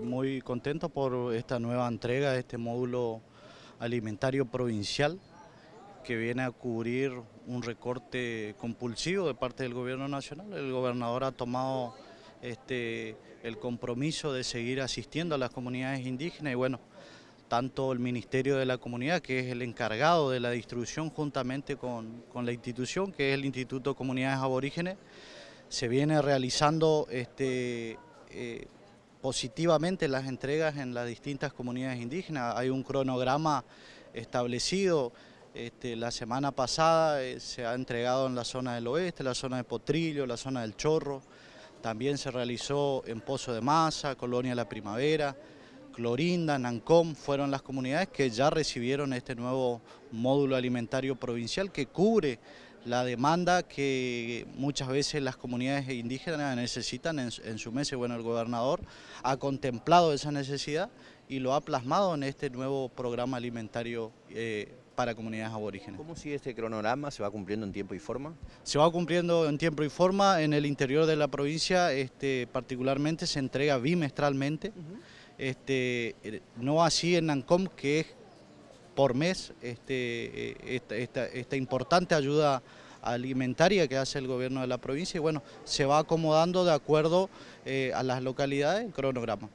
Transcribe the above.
Muy contento por esta nueva entrega de este módulo alimentario provincial que viene a cubrir un recorte compulsivo de parte del gobierno nacional. El gobernador ha tomado este, el compromiso de seguir asistiendo a las comunidades indígenas y bueno, tanto el Ministerio de la Comunidad, que es el encargado de la distribución juntamente con, la institución, que es el Instituto Comunidades Aborígenes, se viene realizando este, eh, positivamente las entregas en las distintas comunidades indígenas. Hay un cronograma establecido. Este, la semana pasada eh, se ha entregado en la zona del oeste, la zona de Potrillo, la zona del Chorro. También se realizó en Pozo de Masa, Colonia La Primavera, Clorinda, Nancón, fueron las comunidades que ya recibieron este nuevo módulo alimentario provincial que cubre la demanda que muchas veces las comunidades indígenas necesitan en, su mesa. Bueno, el gobernador ha contemplado esa necesidad y lo ha plasmado en este nuevo programa alimentario eh, para comunidades aborígenes. ¿Cómo sigue este cronograma? ¿Se va cumpliendo en tiempo y forma? Se va cumpliendo en tiempo y forma. En el interior de la provincia este, particularmente se entrega bimestralmente. Este, eh, no así en Nancom, que es por mes este, eh, esta, importante ayuda alimentaria que hace el gobierno de la provincia y bueno, se va acomodando de acuerdo eh, a las localidades el cronograma.